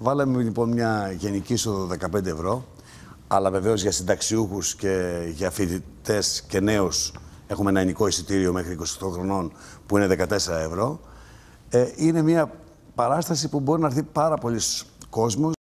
Βάλαμε λοιπόν μια γενική είσοδο 15 ευρώ, αλλά βεβαίως για συνταξιούχους και για φοιτητές και νέους έχουμε ένα ενικό εισιτήριο μέχρι 28 χρονών που είναι 14 ευρώ. Ε, είναι μια παράσταση που μπορεί να έρθει πάρα πολλοί κόσμος.